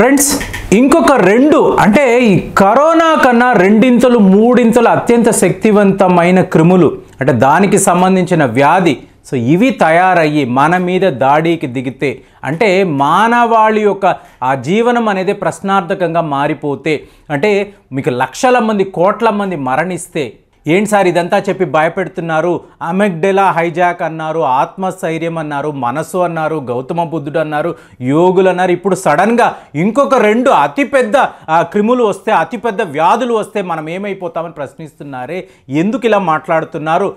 friends ఇంకొక రెండు అంటే ఈ కరోనా కన్నా రెండింతలు మూడింతలు అత్యంత శక్తివంతమైన క్రిములు అంటే దానికి సంబంధించిన వ్యాధి సో ఇవి తయారయ్యి మన మీద దాడికి దిగితే అంటే మానవాళి యొక్క ఆ జీవనం అనేది ప్రశ్నార్థకంగా మారిపోతే అంటే మీకు లక్షల మంది కోట్ల మంది మరణిస్తే ఏంటి సార్ ఇదంతా చెప్పి భయపెడుతున్నారు అమెగ్డెలా హైజాక్ అన్నారు ఆత్మస్థైర్యం అన్నారు మనసు అన్నారు గౌతమ బుద్ధుడు అన్నారు యోగులు అన్నారు ఇప్పుడు సడన్గా ఇంకొక రెండు అతిపెద్ద క్రిములు వస్తే అతిపెద్ద వ్యాధులు వస్తే మనం ఏమైపోతామని ప్రశ్నిస్తున్నారే ఎందుకు ఇలా మాట్లాడుతున్నారు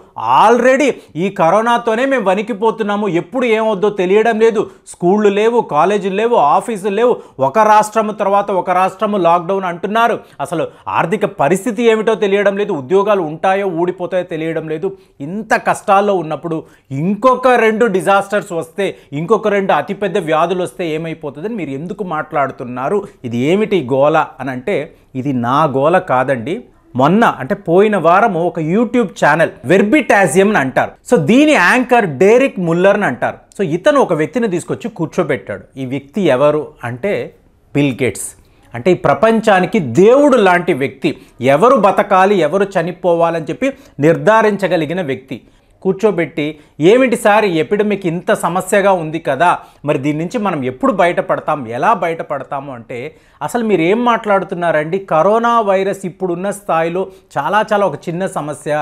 ఆల్రెడీ ఈ కరోనాతోనే మేము వణికిపోతున్నాము ఎప్పుడు ఏమవుద్దో తెలియడం లేదు స్కూళ్ళు లేవు కాలేజీలు లేవు ఆఫీసులు లేవు ఒక రాష్ట్రము తర్వాత ఒక రాష్ట్రము లాక్డౌన్ అంటున్నారు అసలు ఆర్థిక పరిస్థితి ఏమిటో తెలియడం లేదు ఉద్యోగాలు ఉంటాయో ఊడిపోతాయో తెలియడం లేదు ఇంత కష్టాల్లో ఉన్నప్పుడు ఇంకొక రెండు డిజాస్టర్స్ వస్తే ఇంకొక రెండు అతిపెద్ద వ్యాధులు వస్తే ఏమైపోతుందని మీరు ఎందుకు మాట్లాడుతున్నారు ఇది ఏమిటి గోల అని అంటే ఇది నా గోల కాదండి మొన్న అంటే పోయిన వారము ఒక యూట్యూబ్ ఛానల్ వెర్బిటాజియం అని అంటారు సో దీని యాంకర్ డేరిక్ ముల్లర్ అని అంటారు సో ఇతను ఒక వ్యక్తిని తీసుకొచ్చి కూర్చోబెట్టాడు ఈ వ్యక్తి ఎవరు అంటే బిల్ గేట్స్ అంటే ఈ ప్రపంచానికి దేవుడు లాంటి వ్యక్తి ఎవరు బతకాలి ఎవరు చనిపోవాలని చెప్పి నిర్ధారించగలిగిన వ్యక్తి కూర్చోబెట్టి ఏమిటి సార్ ఎపిడమిక్ ఇంత సమస్యగా ఉంది కదా మరి దీని నుంచి మనం ఎప్పుడు బయటపడతాం ఎలా బయటపడతాము అంటే అసలు మీరు ఏం మాట్లాడుతున్నారండి కరోనా వైరస్ ఇప్పుడున్న స్థాయిలో చాలా చాలా ఒక చిన్న సమస్య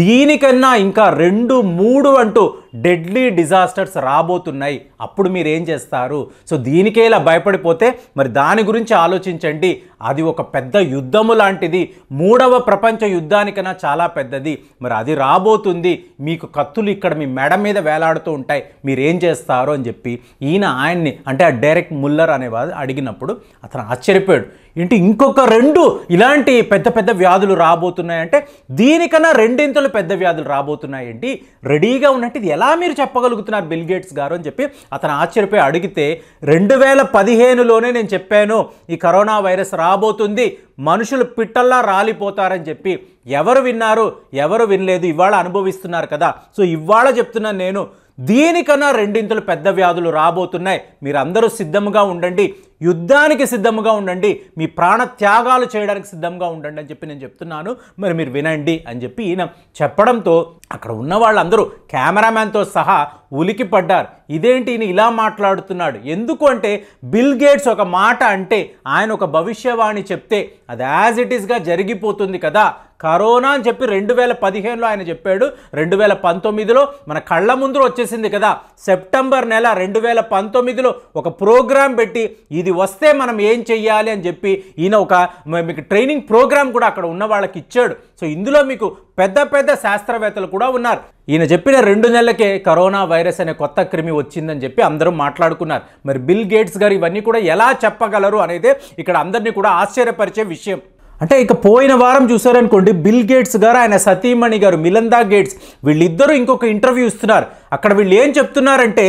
దీనికన్నా ఇంకా రెండు మూడు అంటూ డెడ్లీ డిజాస్టర్స్ రాబోతున్నాయి అప్పుడు మీరు ఏం చేస్తారు సో దీనికే ఇలా భయపడిపోతే మరి దాని గురించి ఆలోచించండి అది ఒక పెద్ద యుద్ధము లాంటిది మూడవ ప్రపంచ యుద్ధానికైనా చాలా పెద్దది మరి అది రాబోతుంది మీకు కత్తులు ఇక్కడ మీ మెడ మీద వేలాడుతూ ఉంటాయి మీరేం చేస్తారు అని చెప్పి ఈయన ఆయన్ని అంటే ఆ డైరెక్ట్ ముల్లర్ అనే అడిగినప్పుడు అతను ఆశ్చర్యపోయాడు ఏంటి ఇంకొక రెండు ఇలాంటి పెద్ద పెద్ద వ్యాధులు రాబోతున్నాయంటే దీనికన్నా రెండింతలు పెద్ద వ్యాధులు రాబోతున్నాయండి రెడీగా ఉన్నట్టు ఇది ఎలా మీరు చెప్పగలుగుతున్నారు బిల్ గేట్స్ గారు అని చెప్పి అతను ఆశ్చర్యపోయి అడిగితే రెండు వేల పదిహేనులోనే నేను చెప్పాను ఈ కరోనా వైరస్ రాబోతుంది మనుషులు పిట్టల్లా రాలిపోతారని చెప్పి ఎవరు విన్నారు ఎవరు వినలేదు ఇవాళ అనుభవిస్తున్నారు కదా సో ఇవాళ చెప్తున్నాను నేను దీనికన్నా రెండింతలు పెద్ద వ్యాధులు రాబోతున్నాయి మీరందరూ సిద్ధముగా ఉండండి యుద్ధానికి సిద్ధముగా ఉండండి మీ ప్రాణ త్యాగాలు చేయడానికి సిద్ధంగా ఉండండి అని చెప్పి నేను చెప్తున్నాను మరి మీరు వినండి అని చెప్పి ఈయన చెప్పడంతో అక్కడ ఉన్న వాళ్ళందరూ కెమెరామ్యాన్తో సహా ఉలికి పడ్డారు ఇదేంటి ఈయన ఇలా మాట్లాడుతున్నాడు ఎందుకు అంటే బిల్ గేట్స్ ఒక మాట అంటే ఆయన ఒక భవిష్యవాణి చెప్తే అది యాజ్ ఇట్ ఈస్గా జరిగిపోతుంది కదా కరోనా అని చెప్పి రెండు వేల పదిహేనులో ఆయన చెప్పాడు రెండు వేల పంతొమ్మిదిలో మన కళ్ళ ముందు వచ్చేసింది కదా సెప్టెంబర్ నెల రెండు వేల పంతొమ్మిదిలో ఒక ప్రోగ్రాం పెట్టి ఇది వస్తే మనం ఏం చెయ్యాలి అని చెప్పి ఈయన ఒక మీకు ట్రైనింగ్ ప్రోగ్రాం కూడా అక్కడ ఉన్న వాళ్ళకి ఇచ్చాడు సో ఇందులో మీకు పెద్ద పెద్ద శాస్త్రవేత్తలు కూడా ఉన్నారు ఈయన చెప్పిన రెండు నెలలకే కరోనా వైరస్ అనే కొత్త క్రిమి వచ్చిందని చెప్పి అందరూ మాట్లాడుకున్నారు మరి బిల్ గేట్స్ గారు ఇవన్నీ కూడా ఎలా చెప్పగలరు అనేది ఇక్కడ అందరినీ కూడా ఆశ్చర్యపరిచే విషయం అంటే ఇక పోయిన వారం చూసారనుకోండి బిల్ గేట్స్ గారు ఆయన సతీమణి గారు మిలందా గేట్స్ వీళ్ళిద్దరూ ఇంకొక ఇంటర్వ్యూ ఇస్తున్నారు అక్కడ వీళ్ళు ఏం చెప్తున్నారంటే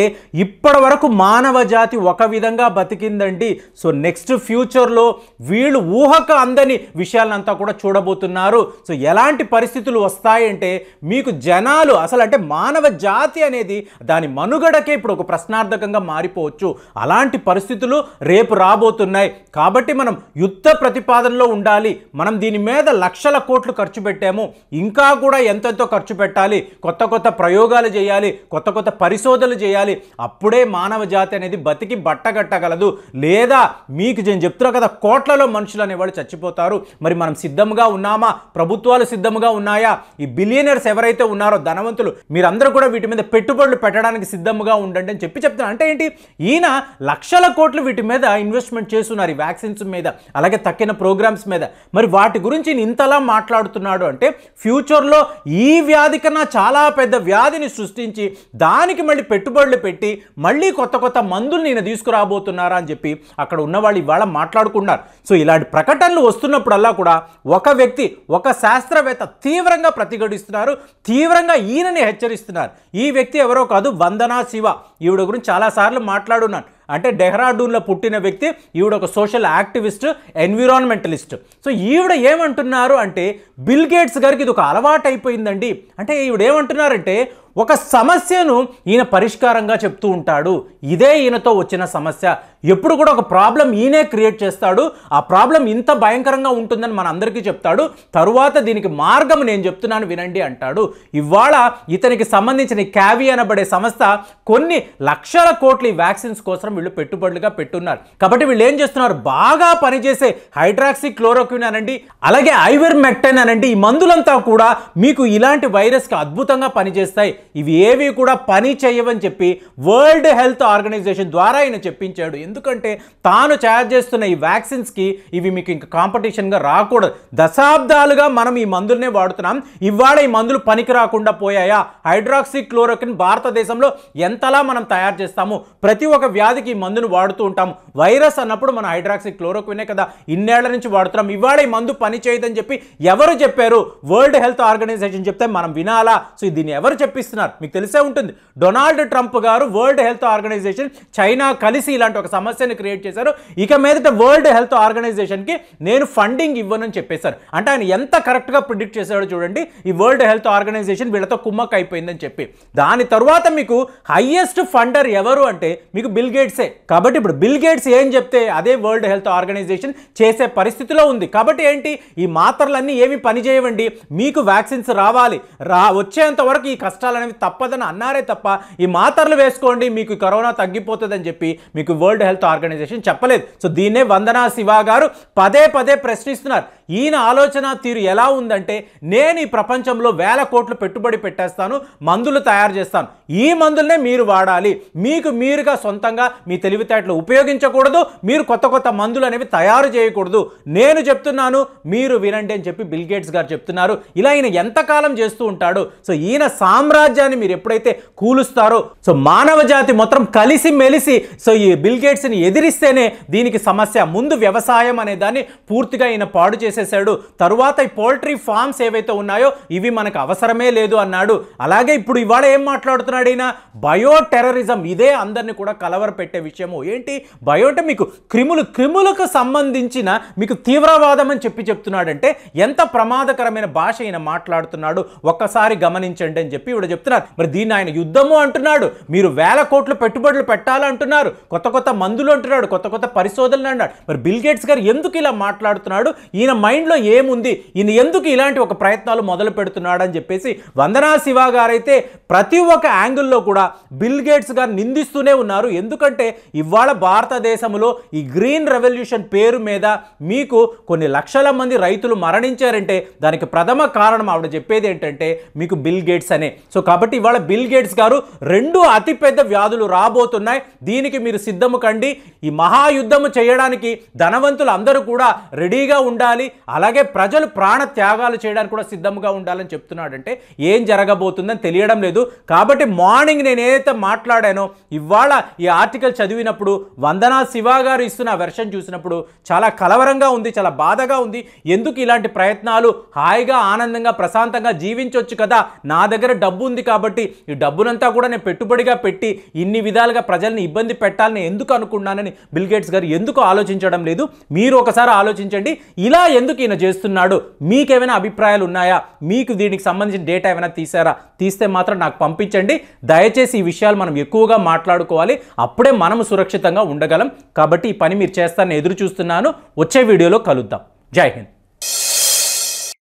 ఇప్పటి వరకు మానవ జాతి ఒక విధంగా బతికిందండి సో నెక్స్ట్ ఫ్యూచర్లో వీళ్ళు ఊహక అందని విషయాలంతా కూడా చూడబోతున్నారు సో ఎలాంటి పరిస్థితులు వస్తాయంటే మీకు జనాలు అసలు అంటే మానవ జాతి అనేది దాని మనుగడకే ఇప్పుడు ఒక ప్రశ్నార్థకంగా మారిపోవచ్చు అలాంటి పరిస్థితులు రేపు రాబోతున్నాయి కాబట్టి మనం యుద్ధ ప్రతిపాదనలో ఉండాలి మనం దీని మీద లక్షల కోట్లు ఖర్చు పెట్టాము ఇంకా కూడా ఎంతెంతో ఖర్చు పెట్టాలి కొత్త కొత్త ప్రయోగాలు చేయాలి కొత్త కొత్త పరిశోధనలు చేయాలి అప్పుడే మానవ జాతి అనేది బతికి బట్టగట్టగలదు లేదా మీకు నేను చెప్తున్నా కదా కోట్లలో మనుషులు అనేవాళ్ళు చచ్చిపోతారు మరి మనం సిద్ధంగా ఉన్నామా ప్రభుత్వాలు సిద్ధంగా ఉన్నాయా ఈ బిలియనర్స్ ఎవరైతే ఉన్నారో ధనవంతులు మీరందరూ కూడా వీటి మీద పెట్టుబడులు పెట్టడానికి సిద్ధంగా ఉండండి అని చెప్పి చెప్తున్నారు అంటే ఏంటి ఈయన లక్షల కోట్లు వీటి మీద ఇన్వెస్ట్మెంట్ చేస్తున్నారు ఈ వ్యాక్సిన్స్ మీద అలాగే తక్కిన ప్రోగ్రామ్స్ మీద మరి వాటి గురించి ఇంతలా మాట్లాడుతున్నాడు అంటే ఫ్యూచర్లో ఈ వ్యాధి కన్నా చాలా పెద్ద వ్యాధిని సృష్టించి దానికి మళ్ళీ పెట్టుబడులు పెట్టి మళ్ళీ కొత్త కొత్త మందులు నేను తీసుకురాబోతున్నారా అని చెప్పి అక్కడ ఉన్నవాళ్ళు ఇవాళ మాట్లాడుకున్నారు సో ఇలాంటి ప్రకటనలు వస్తున్నప్పుడల్లా కూడా ఒక వ్యక్తి ఒక శాస్త్రవేత్త తీవ్రంగా ప్రతిఘటిస్తున్నారు తీవ్రంగా ఈయనని హెచ్చరిస్తున్నారు ఈ వ్యక్తి ఎవరో కాదు వందనా శివ ఈవిడ గురించి చాలాసార్లు మాట్లాడున్నాను అంటే డెహ్రాడూన్లో పుట్టిన వ్యక్తి ఈవిడ ఒక సోషల్ యాక్టివిస్ట్ ఎన్విరాన్మెంటలిస్ట్ సో ఈవిడ ఏమంటున్నారు అంటే బిల్ గేట్స్ గారికి ఇది ఒక అలవాటు అయిపోయిందండి అంటే ఈవిడ ఏమంటున్నారంటే ఒక సమస్యను ఈయన పరిష్కారంగా చెప్తూ ఉంటాడు ఇదే ఈయనతో వచ్చిన సమస్య ఎప్పుడు కూడా ఒక ప్రాబ్లం ఈయనే క్రియేట్ చేస్తాడు ఆ ప్రాబ్లం ఇంత భయంకరంగా ఉంటుందని మన అందరికీ చెప్తాడు తరువాత దీనికి మార్గం నేను చెప్తున్నాను వినండి అంటాడు ఇవాళ ఇతనికి సంబంధించిన క్యావి అనబడే సంస్థ కొన్ని లక్షల కోట్ల వ్యాక్సిన్స్ కోసం వీళ్ళు పెట్టుబడులుగా పెట్టున్నారు కాబట్టి వీళ్ళు ఏం చేస్తున్నారు బాగా పనిచేసే హైడ్రాక్సీ క్లోరోక్విన్ అనండి అలాగే ఐవర్ మెక్టెన్ అనండి ఈ మందులంతా కూడా మీకు ఇలాంటి వైరస్కి అద్భుతంగా పనిచేస్తాయి ఇవి ఏవి కూడా పని చేయవని చెప్పి వరల్డ్ హెల్త్ ఆర్గనైజేషన్ ద్వారా ఆయన చెప్పించాడు ఎందుకంటే తాను తయారు చేస్తున్న ఈ వ్యాక్సిన్స్కి ఇవి మీకు ఇంకా కాంపిటీషన్గా రాకూడదు దశాబ్దాలుగా మనం ఈ మందులనే వాడుతున్నాం ఇవాళ ఈ మందులు పనికి రాకుండా పోయాయా హైడ్రాక్సీ క్లోరోకిన్ భారతదేశంలో ఎంతలా మనం తయారు చేస్తాము ప్రతి ఒక్క వ్యాధికి ఈ మందును వాడుతూ ఉంటాము వైరస్ అన్నప్పుడు మనం హైడ్రాక్సీ క్లోరోక్వినే కదా ఇన్నేళ్ల నుంచి వాడుతున్నాం ఇవాళ ఈ మందు పని చేయదని చెప్పి ఎవరు చెప్పారు వరల్డ్ హెల్త్ ఆర్గనైజేషన్ చెప్తే మనం వినాలా సో దీన్ని ఎవరు చెప్పిస్తున్నారు చేశారు మీకు తెలిసే ఉంటుంది డొనాల్డ్ ట్రంప్ గారు వరల్డ్ హెల్త్ ఆర్గనైజేషన్ చైనా కలిసి ఇలాంటి ఒక సమస్యను క్రియేట్ చేశారు ఇక మీదట వరల్డ్ హెల్త్ ఆర్గనైజేషన్కి నేను ఫండింగ్ ఇవ్వనని చెప్పేశారు అంటే ఆయన ఎంత కరెక్ట్గా ప్రిడిక్ట్ చేశాడో చూడండి ఈ వరల్డ్ హెల్త్ ఆర్గనైజేషన్ వీళ్ళతో కుమ్మక్క అయిపోయిందని చెప్పి దాని తర్వాత మీకు హయ్యెస్ట్ ఫండర్ ఎవరు అంటే మీకు బిల్ గేట్సే కాబట్టి ఇప్పుడు బిల్ గేట్స్ ఏం చెప్తే అదే వరల్డ్ హెల్త్ ఆర్గనైజేషన్ చేసే పరిస్థితిలో ఉంది కాబట్టి ఏంటి ఈ మాత్రలన్నీ ఏమి పనిచేయవండి మీకు వ్యాక్సిన్స్ రావాలి రా వచ్చేంత వరకు ఈ కష్టాలు అనేది తప్పదని అన్నారే తప్ప ఈ మాత్రలు వేసుకోండి మీకు కరోనా తగ్గిపోతుందని చెప్పి మీకు వరల్డ్ హెల్త్ ఆర్గనైజేషన్ చెప్పలేదు సో దీన్నే వందనా శివ గారు పదే పదే ప్రశ్నిస్తున్నారు ఈయన ఆలోచన తీరు ఎలా ఉందంటే నేను ఈ ప్రపంచంలో వేల కోట్లు పెట్టుబడి పెట్టేస్తాను మందులు తయారు చేస్తాను ఈ మందులనే మీరు వాడాలి మీకు మీరుగా సొంతంగా మీ తెలివితేటలు ఉపయోగించకూడదు మీరు కొత్త కొత్త మందులు అనేవి తయారు చేయకూడదు నేను చెప్తున్నాను మీరు వినండి అని చెప్పి బిల్గేట్స్ గారు చెప్తున్నారు ఇలా ఈయన ఎంతకాలం చేస్తూ ఉంటాడు సో ఈయన సామ్రాజ్య సమాజాన్ని మీరు ఎప్పుడైతే కూలుస్తారో సో మానవ జాతి మొత్తం కలిసి మెలిసి సో ఈ బిల్ ని ఎదిరిస్తేనే దీనికి సమస్య ముందు వ్యవసాయం అనే దాన్ని పూర్తిగా ఈయన పాడు చేసేసాడు తరువాత ఈ పౌల్ట్రీ ఫార్మ్స్ ఏవైతే ఉన్నాయో ఇవి మనకు అవసరమే లేదు అన్నాడు అలాగే ఇప్పుడు ఇవాళ ఏం మాట్లాడుతున్నాడు ఈయన బయో టెర్రరిజం ఇదే అందరిని కూడా కలవర పెట్టే విషయము ఏంటి బయో అంటే మీకు క్రిములు క్రిములకు సంబంధించిన మీకు తీవ్రవాదం అని చెప్పి చెప్తున్నాడంటే ఎంత ప్రమాదకరమైన భాష ఈయన మాట్లాడుతున్నాడు ఒక్కసారి గమనించండి అని చెప్పి ఇవిడ చెప్తున్నారు చెప్తున్నారు మరి దీన్ని ఆయన యుద్ధము అంటున్నాడు మీరు వేల కోట్లు పెట్టుబడులు పెట్టాలంటున్నారు కొత్త కొత్త మందులు అంటున్నాడు కొత్త కొత్త పరిశోధనలు అన్నాడు మరి బిల్ గేట్స్ గారు ఎందుకు ఇలా మాట్లాడుతున్నాడు ఈయన మైండ్లో ఏముంది ఈయన ఎందుకు ఇలాంటి ఒక ప్రయత్నాలు మొదలు పెడుతున్నాడు అని చెప్పేసి వందనా శివ గారైతే ప్రతి ఒక్క యాంగిల్లో కూడా బిల్ గేట్స్ గారు నిందిస్తూనే ఉన్నారు ఎందుకంటే ఇవాళ భారతదేశంలో ఈ గ్రీన్ రెవల్యూషన్ పేరు మీద మీకు కొన్ని లక్షల మంది రైతులు మరణించారంటే దానికి ప్రథమ కారణం ఆవిడ చెప్పేది ఏంటంటే మీకు బిల్ గేట్స్ అనే సో కాబట్టి ఇవాళ బిల్ గేట్స్ గారు రెండు అతిపెద్ద వ్యాధులు రాబోతున్నాయి దీనికి మీరు సిద్ధము కండి ఈ మహాయుద్ధము చేయడానికి ధనవంతులు అందరూ కూడా రెడీగా ఉండాలి అలాగే ప్రజలు ప్రాణ త్యాగాలు చేయడానికి కూడా సిద్ధంగా ఉండాలని చెప్తున్నాడంటే ఏం జరగబోతుందని తెలియడం లేదు కాబట్టి మార్నింగ్ నేను ఏదైతే మాట్లాడానో ఇవాళ ఈ ఆర్టికల్ చదివినప్పుడు వందనా శివ గారు ఇస్తున్న వెర్షన్ చూసినప్పుడు చాలా కలవరంగా ఉంది చాలా బాధగా ఉంది ఎందుకు ఇలాంటి ప్రయత్నాలు హాయిగా ఆనందంగా ప్రశాంతంగా జీవించవచ్చు కదా నా దగ్గర డబ్బు ఉంది కాబట్టి ఈ డబ్బునంతా కూడా నేను పెట్టుబడిగా పెట్టి ఇన్ని విధాలుగా ప్రజల్ని ఇబ్బంది పెట్టాలని ఎందుకు అనుకున్నానని బిల్గేట్స్ గారు ఎందుకు ఆలోచించడం లేదు మీరు ఒకసారి ఆలోచించండి ఇలా ఎందుకు ఈయన చేస్తున్నాడు మీకేమైనా అభిప్రాయాలు ఉన్నాయా మీకు దీనికి సంబంధించిన డేటా ఏమైనా తీసారా తీస్తే మాత్రం నాకు పంపించండి దయచేసి ఈ విషయాలు మనం ఎక్కువగా మాట్లాడుకోవాలి అప్పుడే మనం సురక్షితంగా ఉండగలం కాబట్టి ఈ పని మీరు చేస్తానని ఎదురు చూస్తున్నాను వచ్చే వీడియోలో కలుద్దాం జై హింద్